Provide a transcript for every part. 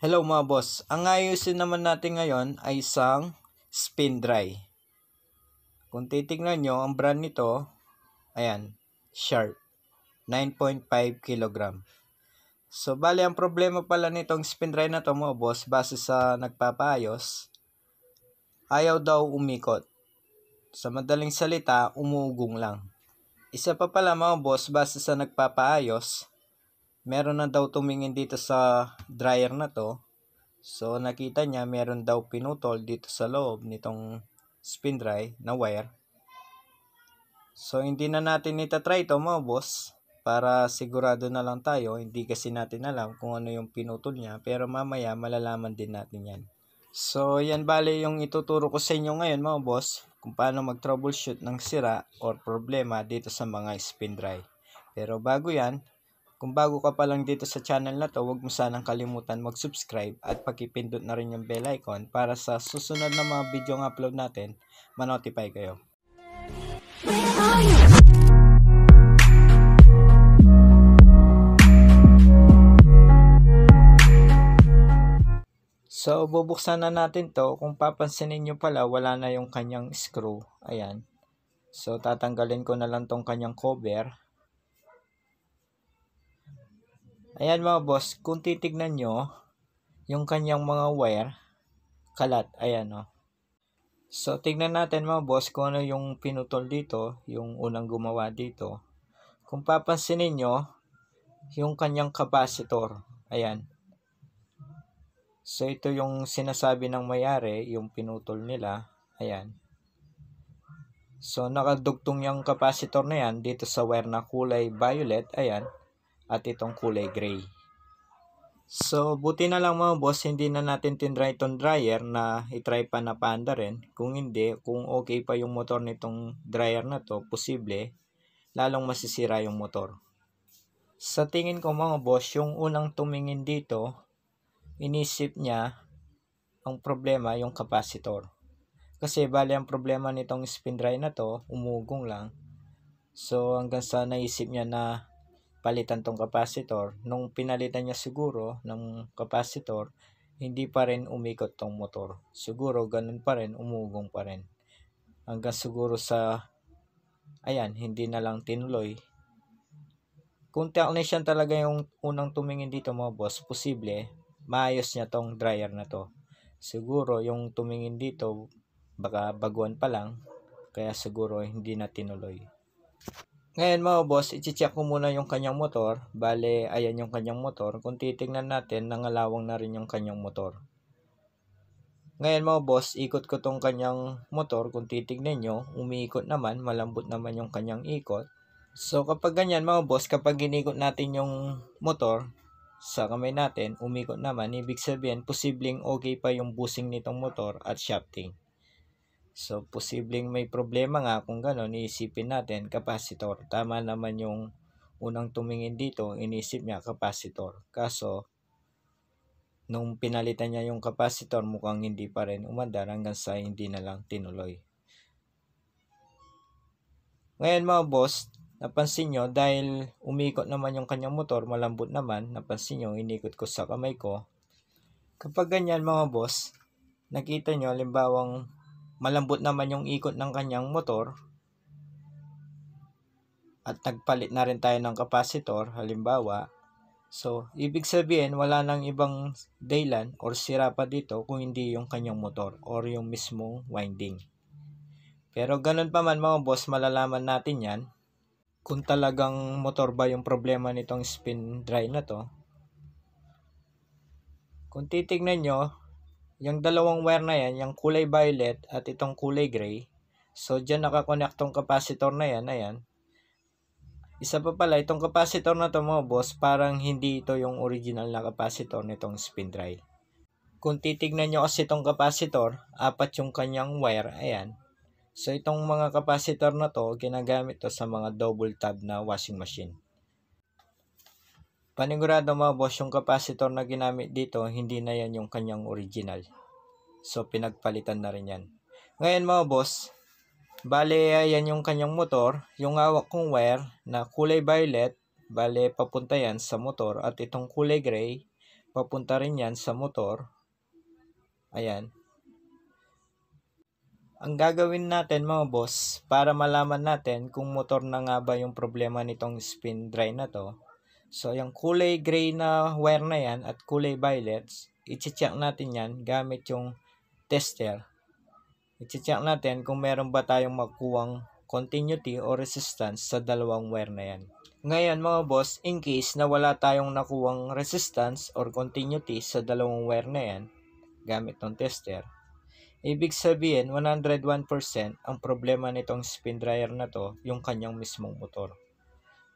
Hello mga boss, ang ayusin naman natin ngayon ay isang spin dry. Kung titignan nyo, ang brand nito, ayan, sharp, 9.5 kg. So bali, ang problema pala nitong spin dry na to mga boss, base sa nagpapaayos, ayaw daw umikot. Sa madaling salita, umuugong lang. Isa pa pala mga boss, base sa nagpapaayos, meron na daw tumingin dito sa dryer na to. So, nakita niya meron daw pinutol dito sa loob nitong spin dry na wire. So, hindi na natin itatry ito mga boss para sigurado na lang tayo. Hindi kasi natin alam kung ano yung pinutol niya pero mamaya malalaman din natin yan. So, yan bale yung ituturo ko sa inyo ngayon mga boss kung paano mag-troubleshoot ng sira or problema dito sa mga spin dry. Pero bago yan, kung bago ka pa lang dito sa channel na to, huwag mo sanang kalimutan mag-subscribe at pakipindot na rin yung bell icon para sa susunod na mga video ng upload natin, manotify kayo. So, bubuksan na natin to. Kung papansinin nyo pala, wala na yung kanyang screw. Ayan. So, tatanggalin ko na lang tong kanyang cover. Ayan mga boss, kung titignan nyo, yung kanyang mga wire, kalat, ayan o. Oh. So, tignan natin mga boss kung ano yung pinutol dito, yung unang gumawa dito. Kung papansin ninyo, yung kanyang capacitor, ayan. So, ito yung sinasabi ng mayari, yung pinutol nila, ayan. So, nakadugtong yung capacitor na yan dito sa wire na kulay violet, ayan at itong kulay gray. So, buti na lang mga boss, hindi na natin tinry itong dryer na itry pa na panda rin. Kung hindi, kung okay pa yung motor nitong dryer na to, posible, lalong masisira yung motor. Sa tingin ko mga boss, yung unang tumingin dito, inisip niya ang problema yung capacitor. Kasi bali ang problema nitong spin dry na to, umugong lang. So hanggang sa naisip niya na palitan tong capacitor. Nung pinalitan niya siguro ng capacitor, hindi pa rin umikot tong motor. Siguro ganun pa rin, umugong pa rin. Hanggang siguro sa, ayan, hindi na lang tinuloy. Kung technician talaga yung unang tumingin dito mga boss, posible, maayos niya tong dryer na to. Siguro yung tumingin dito, baka baguan pa lang, kaya siguro hindi na tinuloy. Ngayon mga boss, iti-check ko muna yung kanyang motor. Bale, ayan yung kanyang motor. Kung titingnan natin, nangalawang na rin yung kanyang motor. Ngayon mga boss, ikot ko tong kanyang motor. Kung titingnan nyo, umiikot naman, malambot naman yung kanyang ikot. So kapag ganyan mga boss, kapag ginikot natin yung motor sa kamay natin, umiikot naman. Ibig sabihin, posibleng okay pa yung busing nitong motor at shafting. So, posibleng may problema nga kung gano'n, iisipin natin, kapasitor. Tama naman yung unang tumingin dito, inisip niya kapasitor. Kaso, nung pinalitan niya yung kapasitor, mukhang hindi pa rin umandar hanggang sa hindi na lang tinuloy. Ngayon mga boss, napansin nyo, dahil umikot naman yung kanyang motor, malambot naman, napansin nyo, inikot ko sa kamay ko. Kapag ganyan mga boss, nakita nyo, limbawang malambot naman yung ikot ng kanyang motor at nagpalit na rin tayo ng kapasitor halimbawa so ibig sabihin wala nang ibang daylan or sira pa dito kung hindi yung kanyang motor or yung mismong winding pero ganun pa man mga boss malalaman natin yan kung talagang motor ba yung problema nitong spin dry na to kung titignan nyo yung dalawang wire na yan, yung kulay violet at itong kulay gray. So, dyan nakakonect tong capacitor na yan. Ayan. Isa pa pala, itong capacitor na to mo, boss, parang hindi ito yung original na capacitor nitong spin drive. Kung titignan nyo kasi itong capacitor, apat yung kanyang wire. Ayan. So, itong mga capacitor na to, ginagamit to sa mga double tab na washing machine. Panigurado mga boss, yung capacitor na ginamit dito, hindi na yan yung kanyang original. So, pinagpalitan na rin yan. Ngayon mga boss, bale yan yung kanyang motor, yung hawak kong wire na kulay violet, bale papunta yan sa motor at itong kulay gray, papunta rin yan sa motor. Ayan. Ang gagawin natin mga boss, para malaman natin kung motor na nga ba yung problema nitong spin dry na to, So, yung kulay gray na wire na yan at kulay violets, iti-check natin yan gamit yung tester. Iti-check natin kung meron ba tayong magkuwang continuity o resistance sa dalawang wire na yan. Ngayon mga boss, in case na wala tayong nakuwang resistance or continuity sa dalawang wire na yan, gamit ng tester, ibig sabihin 101% ang problema nitong spin dryer na to yung kanyang mismong motor.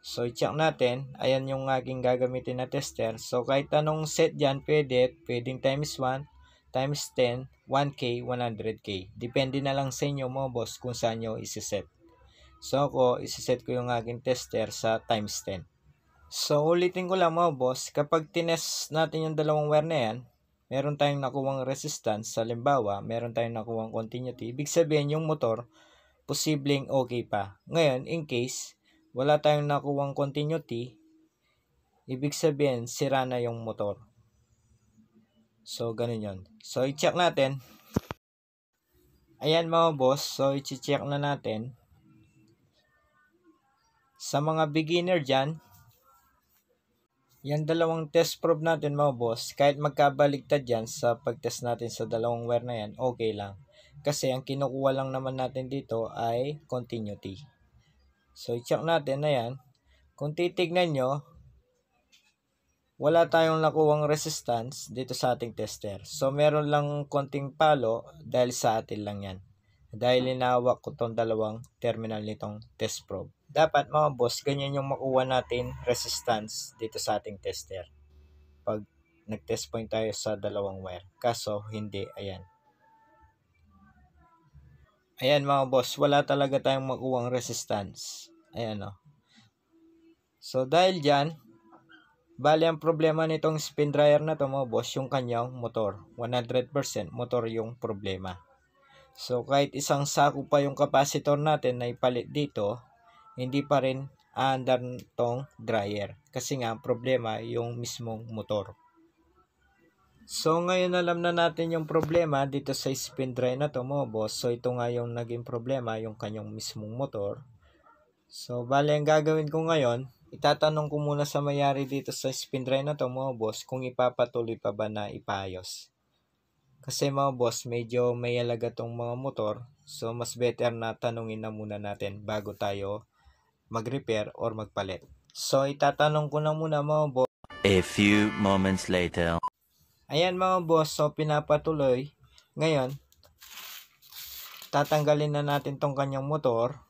So, i-check natin. Ayan yung aking gagamitin na tester. So, kahit anong set dyan, pwede. Pwedeng times 1, times 10, 1K, 100K. Depende na lang sa inyo mo, boss, kung saan nyo isiset. So, ako, isiset ko yung aking tester sa times 10. So, ulitin ko lang mga boss, kapag tinest natin yung dalawang wire na yan, meron tayong nakuwang resistance. Halimbawa, meron tayong nakuwang continuity. Ibig sabihin, yung motor, posibleng okay pa. Ngayon, in case, wala tayong nakuwang continuity, ibig sabihin, sira na yung motor. So, ganun yon So, i-check natin. Ayan mga boss, so i-check na natin. Sa mga beginner dyan, yan dalawang test probe natin mga boss, kahit magkabaligtad yan sa pagtest natin sa dalawang wire na yan, okay lang. Kasi ang kinukuha lang naman natin dito ay continuity. So, i-check natin. Ayan. Kung titignan nyo, wala tayong nakuwang resistance dito sa ating tester. So, meron lang konting palo dahil sa atin lang yan. Dahil linawak ko tong dalawang terminal nitong test probe. Dapat mga boss, ganyan yung makuha natin resistance dito sa ating tester. Pag nag-test point tayo sa dalawang wire. Kaso, hindi. Ayan. Ayan mga boss, wala talaga tayong makuwang resistance. Ayan o. Oh. So dahil dyan, bali ang problema nitong spin dryer na to mga boss, yung kanyang motor. 100% motor yung problema. So kahit isang sako pa yung capacitor natin na ipalit dito, hindi pa rin aandar tong dryer. Kasi nga problema yung mismong motor. So ngayon alam na natin yung problema dito sa spin drive na to mo boss. So ito nga yung naging problema yung kanyang mismong motor. So bale ang gagawin ko ngayon, itatanong ko muna sa mayari dito sa spin drive na to mo boss kung ipapatuloy pa ba na ipayos. Kasi mo boss, medyo may alaga tong mga motor. So mas better na tanungin na muna natin bago tayo mag-repair or magpalit. So itatanong ko na muna mo boss. A few moments later. Ayan mga boss, so pinapatuloy. Ngayon, tatanggalin na natin tong kanyang motor.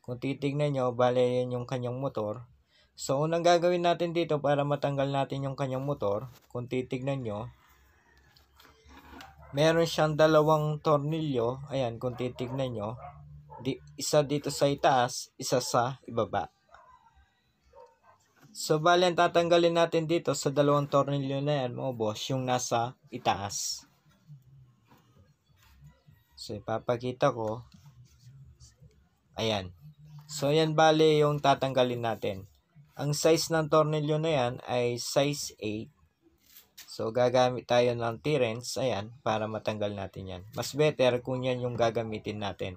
Kung titignan nyo, bale yan yung kanyang motor. So, unang gagawin natin dito para matanggal natin yung kanyang motor, kung titignan nyo, meron siyang dalawang tornilyo. Ayan, kung titignan nyo, di, isa dito sa itaas, isa sa ibaba. So, bali ang tatanggalin natin dito sa dalawang tornilyo na yan, mga boss, yung nasa itaas. So, ipapakita ko. Ayan. So, yan bale, yung tatanggalin natin. Ang size ng tornilyo na yan ay size 8. So, gagamit tayo ng T-Rents, ayan, para matanggal natin yan. Mas better kung yan yung gagamitin natin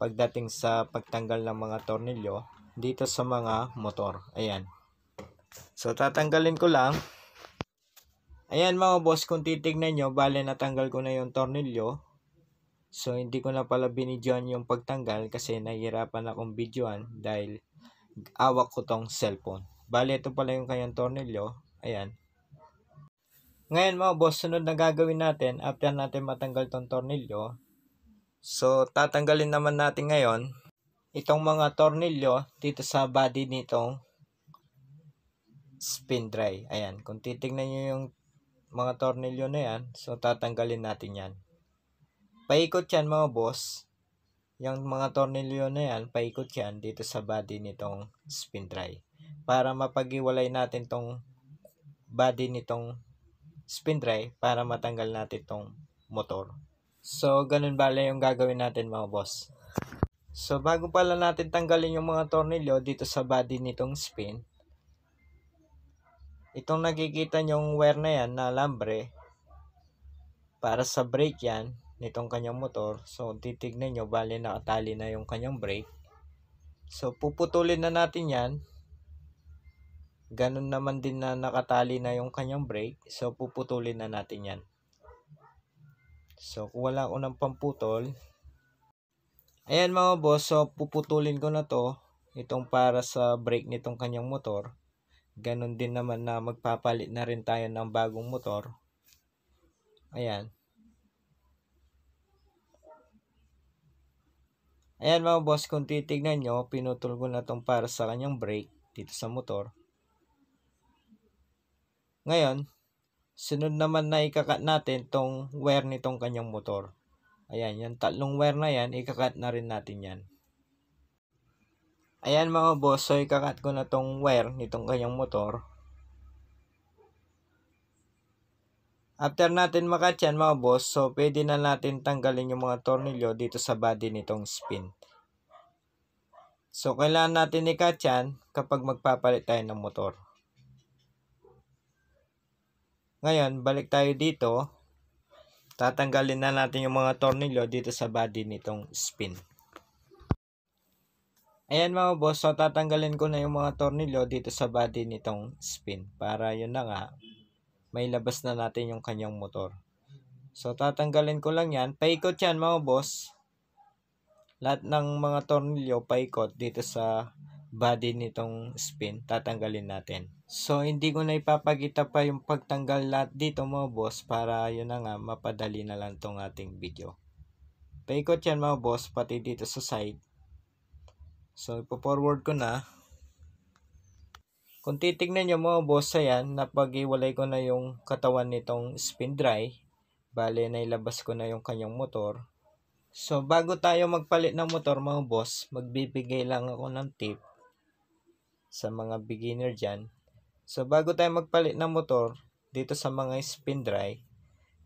pagdating sa pagtanggal ng mga tornilyo dito sa mga motor. Ayan. So, tatanggalin ko lang. Ayan mga boss, kung titignan nyo, bale natanggal ko na yung tornilyo. So, hindi ko na pala binidyoan yung pagtanggal kasi nahihirapan akong videoan dahil awak ko tong cellphone. Bale, ito pala yung kanyang tornilyo. Ayan. Ngayon mga boss, sunod na gagawin natin after natin matanggal tong tornilyo. So, tatanggalin naman natin ngayon itong mga tornilyo dito sa body nitong spin dry. Ayan, kung titingnan nyo yung mga tornilyo na yan, so tatanggalin natin yan. Paikot yan mga boss. Yung mga tornilyo na yan, paikot yan dito sa body nitong spin dry. Para mapag-iwalay natin tong body nitong spin dry para matanggal natin tong motor. So, ganun bala yung gagawin natin mga boss. So, bago pala natin tanggalin yung mga tornilyo dito sa body nitong spin, Itong nakikita nyong wire na yan na lambre para sa brake yan, nitong kanyang motor. So, titignan nyo, bali nakatali na yung kanyang brake. So, puputulin na natin yan. Ganun naman din na nakatali na yung kanyang brake. So, puputulin na natin yan. So, kung wala ko ng pamputol. Ayan mga boss, so puputulin ko na to. Itong para sa brake nitong kanyang motor ganun din naman na magpapalit na rin tayo ng bagong motor. Ayan. Ayan mga boss, kung titignan nyo, pinutol ko na itong para sa kanyang brake dito sa motor. Ngayon, sunod naman na ikakat natin tong wear nitong kanyang motor. Ayan, yung tatlong wear na yan, ikakat na rin natin yan. Ayan mga boss, so ikakat ko na tong wire nitong kanyang motor. After natin makat yan mga boss, so pwede na natin tanggalin yung mga tornilyo dito sa body nitong spin. So kailangan natin ikat yan kapag magpapalit tayo ng motor. Ngayon, balik tayo dito. Tatanggalin na natin yung mga tornilyo dito sa body nitong spin. Ayan mga boss, so tatanggalin ko na yung mga tornilyo dito sa body nitong spin para yun na nga, may labas na natin yung kanyang motor. So tatanggalin ko lang yan. Paikot yan mga boss. Lahat ng mga tornilyo paikot dito sa body nitong spin, tatanggalin natin. So hindi ko na ipapakita pa yung pagtanggal lahat dito mga boss para yun na nga, mapadali na lang tong ating video. Paikot yan mga boss, pati dito sa side So, ipo-forward ko na. Kung titignan nyo mga boss, ayan, napag-iwalay ko na yung katawan nitong spin dry. Bale, nailabas ko na yung kanyang motor. So, bago tayo magpalit ng motor mga boss, magbibigay lang ako ng tip sa mga beginner dyan. So, bago tayo magpalit ng motor, dito sa mga spin dry,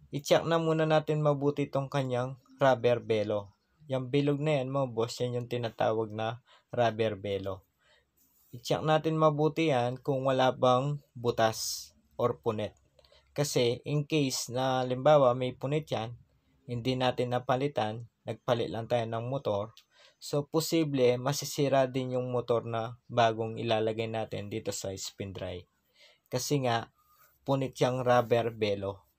i-check na muna natin mabuti itong kanyang rubber belo. Yung bilog na yan mga boss, yan yung tinatawag na rubber bello. I-check natin mabuti yan kung wala bang butas or punet. Kasi in case na limbawa may punit yan, hindi natin napalitan, nagpalit lang tayo ng motor, so posible masisira din yung motor na bagong ilalagay natin dito sa spin dry. Kasi nga, punit yung rubber bello.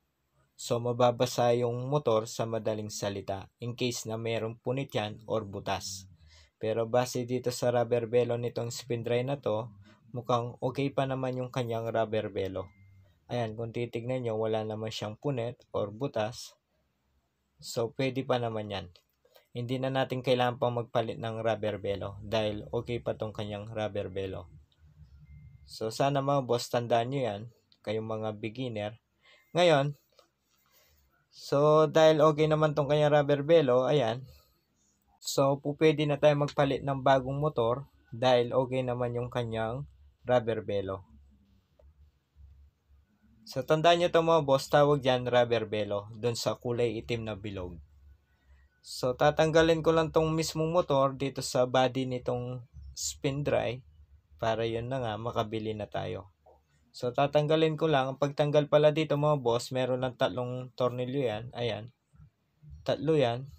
So, mababasa yung motor sa madaling salita in case na merong punit yan or butas. Pero base dito sa rubber velo nitong spin dry na to, mukhang okay pa naman yung kanyang rubber velo. Ayan, kung titignan nyo, wala naman siyang punit or butas. So, pwede pa naman yan. Hindi na natin kailangan pang magpalit ng rubber velo dahil okay pa tong kanyang rubber velo. So, sana mga boss, tandaan nyo yan, kayong mga beginner. Ngayon, So, dahil okay naman tong kanyang rubber belo, ayan. So, pupwede na tayo magpalit ng bagong motor dahil okay naman yung kanyang rubber belo. So, tandaan nyo ito mga boss, tawag dyan rubber belo dun sa kulay itim na bilog. So, tatanggalin ko lang tong mismong motor dito sa body nitong spin dry para yun na nga makabili na tayo. So, tatanggalin ko lang. Ang pagtanggal pala dito mga boss, meron ng tatlong tornilyo yan. Ayan. Tatlo yan.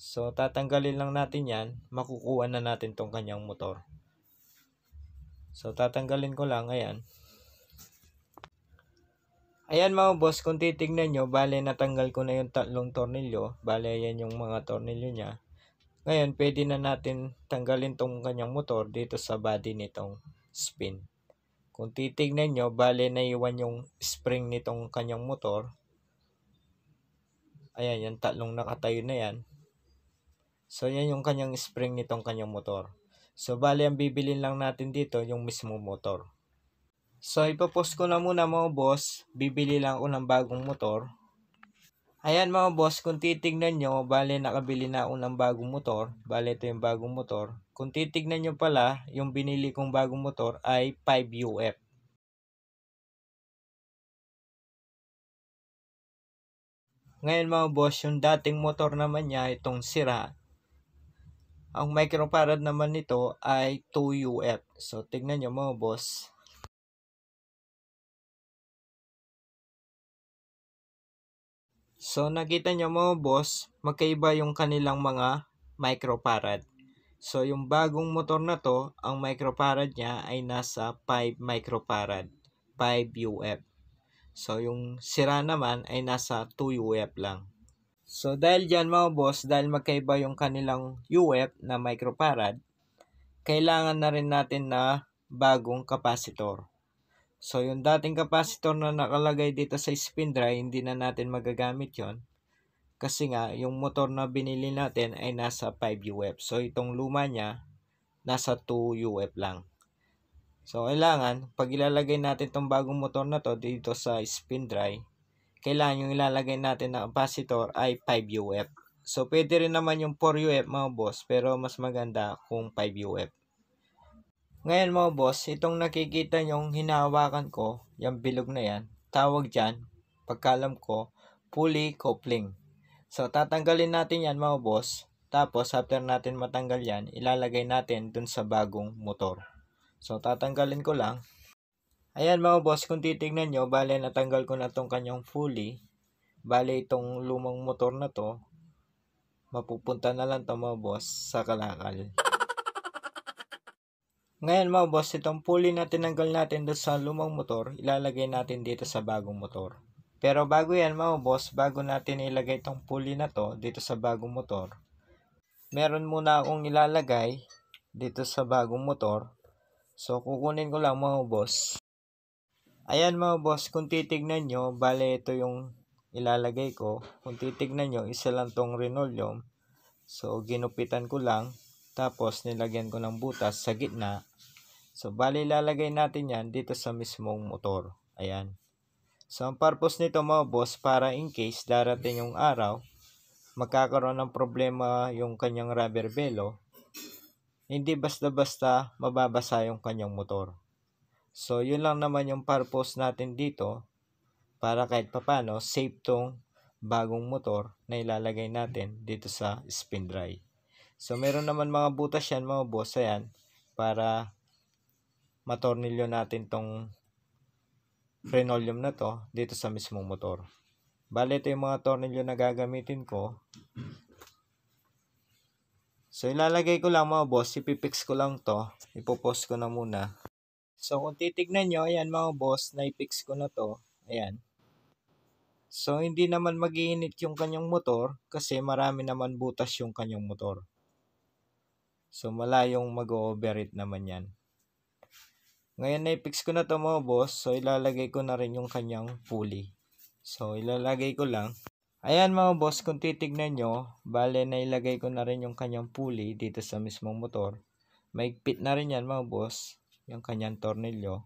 So, tatanggalin lang natin yan. Makukuha na natin tong kanyang motor. So, tatanggalin ko lang. Ayan. Ayan mga boss, kung titignan nyo, bale natanggal ko na yung tatlong tornilyo. Bale, yan yung mga tornilyo niya. Ngayon, pwede na natin tanggalin tong kanyang motor dito sa body nitong spin. Kung titignan nyo, bale naiwan yung spring nitong kanyang motor. Ayan, yung tatlong nakatayo na yan. So, yan yung kanyang spring nitong kanyang motor. So, bale ang bibilin lang natin dito yung mismo motor. So, ipopost ko na muna mga boss. Bibili lang ako ng bagong motor. Ayan mga boss, kung titignan nyo, bale nakabili na ako ng bagong motor. Bale ito yung bagong motor. Kung titignan nyo pala, yung binili kong bagong motor ay 5UF. Ngayon mga boss, yung dating motor naman niya, itong sira. Ang microfarad naman nito ay 2UF. So, tignan nyo mga boss. So, nakita nyo mga boss, magkaiba yung kanilang mga microfarad. So, yung bagong motor na to, ang microfarad niya ay nasa 5 microfarad, 5 UF. So, yung sira naman ay nasa 2 UF lang. So, dahil dyan mga boss, dahil magkaiba yung kanilang UF na microfarad, kailangan na rin natin na bagong kapasitor. So, yung dating kapasitor na nakalagay dito sa spin dry, hindi na natin magagamit yon kasi nga, yung motor na binili natin ay nasa 5 UF. So, itong luma niya, nasa 2 UF lang. So, kailangan, pag ilalagay natin itong bagong motor na to dito sa spin dry, kailangan yung ilalagay natin na capacitor ay 5 UF. So, pwede rin naman yung 4 UF mga boss, pero mas maganda kung 5 UF. Ngayon mga boss, itong nakikita yung hinahawakan ko, yung bilog na yan, tawag dyan, pagkalam ko, pulley coupling. So, tatanggalin natin yan mga boss. Tapos, after natin matanggal yan, ilalagay natin dun sa bagong motor. So, tatanggalin ko lang. Ayan mga boss, kung titignan nyo, bale natanggal ko na tong kanyang pulley. Bale itong lumang motor na to, mapupunta na lang to mga boss sa kalakal. Ngayon mga boss, itong pulley na tinanggal natin doon sa lumang motor, ilalagay natin dito sa bagong motor. Pero bago yan maubos, bago natin ilagay itong pulley na to dito sa bagong motor, meron muna akong ilalagay dito sa bagong motor. So, kukunin ko lang mga boss. Ayan mga boss, kung titignan nyo, bale ito yung ilalagay ko. Kung titignan nyo, isa lang tong linoleum. So, ginupitan ko lang. Tapos, nilagyan ko ng butas sa gitna. So, bale ilalagay natin yan dito sa mismong motor. Ayan. So, ang purpose nito mga boss, para in case darating yung araw, magkakaroon ng problema yung kanyang rubber belo, hindi basta-basta mababasa yung kanyang motor. So, yun lang naman yung purpose natin dito para kahit papano safe tong bagong motor na ilalagay natin dito sa spin dry. So, meron naman mga butas yan mga boss, ayan, para matornilyo natin tong frenulum na to dito sa mismong motor. Bale, ito yung mga tornilyo na gagamitin ko. So, ilalagay ko lang mga boss. Ipipix ko lang to. Ipopost ko na muna. So, kung titignan nyo, ayan mga boss, naipix ko na to. Ayan. So, hindi naman magiinit yung kanyang motor kasi marami naman butas yung kanyang motor. So, malayong mag-overheat naman yan. Ngayon na-fix ko na to mga boss. So, ilalagay ko na rin yung kanyang pulley. So, ilalagay ko lang. Ayan mga boss, kung titignan nyo, bale na ilagay ko na rin yung kanyang pulley dito sa mismong motor. May Maigpit na rin yan mga boss, yung kanyang tornilyo.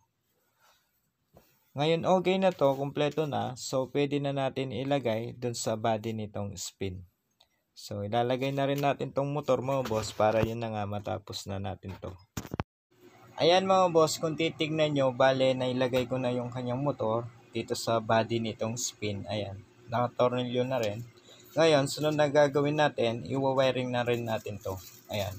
Ngayon, okay na to, kumpleto na. So, pwede na natin ilagay dun sa body nitong spin. So, ilalagay na rin natin tong motor mga boss para yun na nga matapos na natin to. Ayan mga boss, kung titignan nyo, bale nailagay ko na yung kanyang motor dito sa body nitong spin. Ayan, nakatornilyo na rin. Ngayon, sunod na gagawin natin, iwa-wiring na rin natin to. Ayan.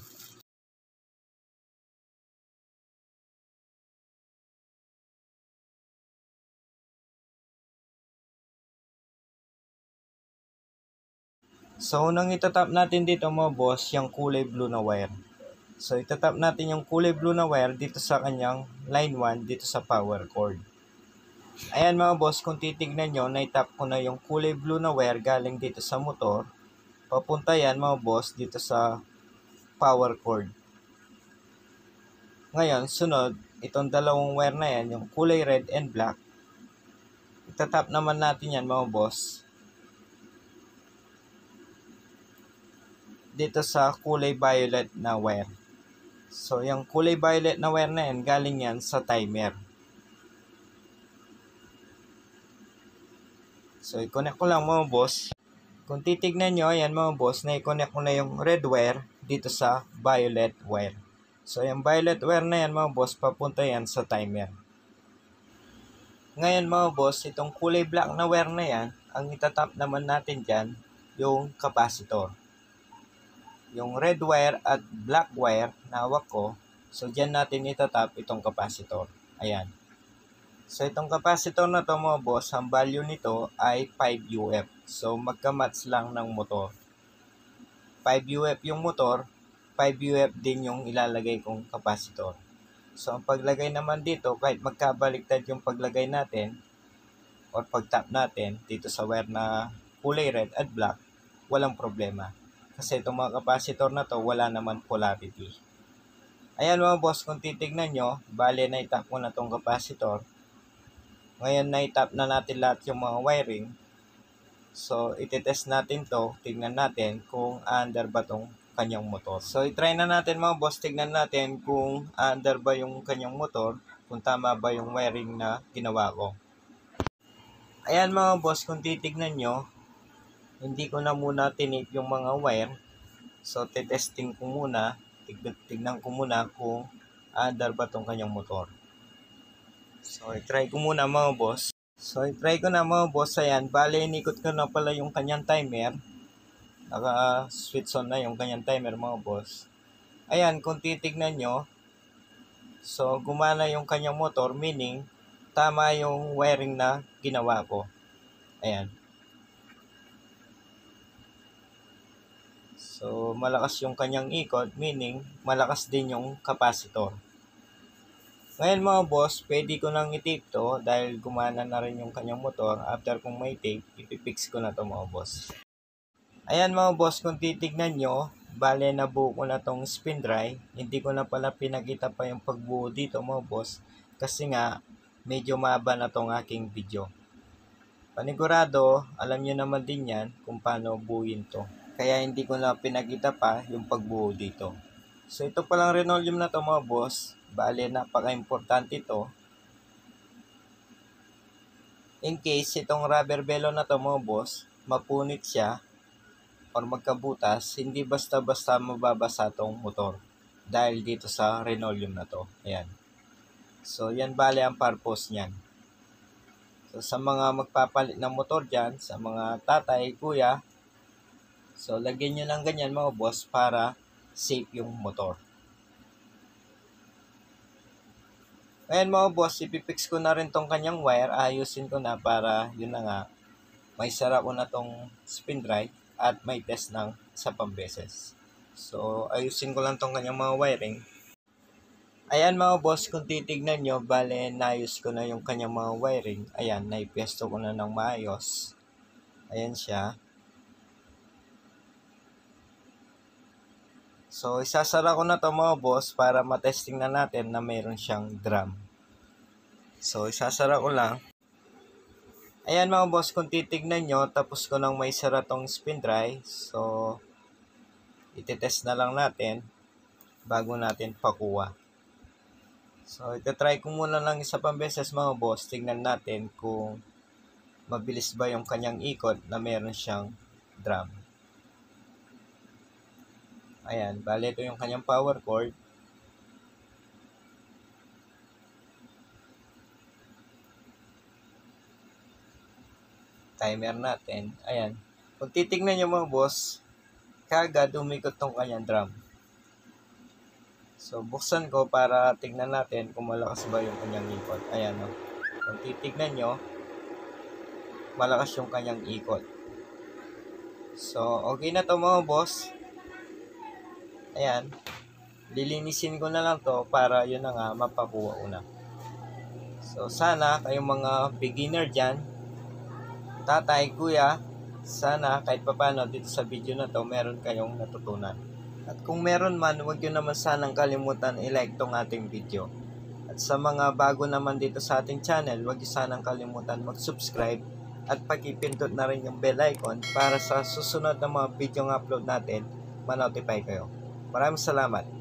So, unang itatap natin dito mga boss, yung kulay blue na wire. So, itatap natin yung kulay blue na wire dito sa kanyang line 1 dito sa power cord. Ayan mga boss, kung titignan nyo, naitap ko na yung kulay blue na wire galing dito sa motor. Papunta yan mga boss dito sa power cord. Ngayon, sunod, itong dalawang wire na yan, yung kulay red and black. Itatap naman natin yan mga boss. Dito sa kulay violet na wire. So, yung kulay violet na wire na yan, galing yan sa timer. So, i-connect ko lang mga boss. Kung titignan nyo, ayan mga boss, na i-connect ko na yung red wire dito sa violet wire. So, yung violet wire na yan mga boss, papunta yan sa timer. Ngayon mga boss, itong kulay black na wire na yan, ang itatap naman natin dyan, yung capacitor yung red wire at black wire na hawak ko, so dyan natin itatap itong capacitor. Ayan. So itong capacitor na to mga boss, ang value nito ay 5 UF. So magkamats lang ng motor. 5 UF yung motor, 5 UF din yung ilalagay kong capacitor. So ang paglagay naman dito, kahit magkabaliktad yung paglagay natin, or pag-tap natin dito sa wire na kulay red at black, walang problema. Kasi itong mga capacitor na to, wala naman polarity. Ayan mga boss, kung titignan nyo, bale na itap ko na itong capacitor. Ngayon na itap na natin lahat yung mga wiring. So, ititest natin to, tignan natin kung under ba itong kanyang motor. So, itry na natin mga boss, tignan natin kung under ba yung kanyang motor, kung tama ba yung wiring na ginawa ko. Ayan mga boss, kung titignan nyo, hindi ko na muna tinip yung mga wire. So, testing ko muna, tignan, ko muna kung andar ba tong kanyang motor. So, i-try ko muna mga boss. So, i-try ko na mga boss. Ayan, bale, inikot ko na pala yung kanyang timer. Naka-switch on na yung kanyang timer mga boss. Ayan, kung titignan nyo, so, gumana yung kanyang motor, meaning, tama yung wiring na ginawa ko. Ayan. So, malakas yung kanyang ikot, meaning malakas din yung capacitor. Ngayon mga boss, pwede ko nang itip to dahil gumana na rin yung kanyang motor. After kong may tape, ipipix ko na to mga boss. Ayan mga boss, kung titignan nyo, bale na buo ko na tong spin dry. Hindi ko na pala pinakita pa yung pagbuo dito mga boss kasi nga medyo maba na tong aking video. Panigurado, alam nyo naman din yan kung paano buuin to kaya hindi ko lang pinakita pa yung pagbuo dito. So ito pa lang linoleum na to mga boss, bale napaka-importante ito. In case itong rubber bellow na to mga boss, mapunit siya or magkabutas, hindi basta-basta mababasa tong motor dahil dito sa linoleum na to. Ayan. So yan bale ang purpose niyan. So, sa mga magpapalit ng motor dyan, sa mga tatay, kuya, So, lagyan nyo lang ganyan mga boss para safe yung motor. Ayan mga boss, ipipix ko na rin tong kanyang wire. Ayusin ko na para yun na nga, may sarap na tong spin drive at may test ng sa pambeses. So, ayusin ko lang tong kanyang mga wiring. Ayan mga boss, kung titignan nyo, bale naayos ko na yung kanyang mga wiring. Ayan, naipesto ko na ng maayos. Ayan siya. So, isasara ko na to mga boss para matesting na natin na meron siyang drum. So, isasara ko lang. Ayan mga boss, kung titignan nyo, tapos ko nang may sara tong spin dry. So, test na lang natin bago natin pakuha. So, try ko muna lang isa pang beses mga boss. Tingnan natin kung mabilis ba yung kanyang ikot na meron siyang drum. Ayan, bale ito yung kanyang power cord. Timer natin. Ayan. Kung titignan nyo mga boss, kagad umikot tong kanyang drum. So, buksan ko para tignan natin kung malakas ba yung kanyang ikot. Ayan o. No? Kung titignan nyo, malakas yung kanyang ikot. So, okay na to mga boss. Ayan. Lilinisin ko na lang to para yun na nga mapakuha ko So sana kayong mga beginner dyan, tatay, kuya, sana kahit papano dito sa video na to meron kayong natutunan. At kung meron man, huwag nyo naman sanang kalimutan i-like tong ating video. At sa mga bago naman dito sa ating channel, huwag nyo sanang kalimutan mag-subscribe at pakipindot na rin yung bell icon para sa susunod na mga video ng upload natin, manotify kayo. Maraming salamat.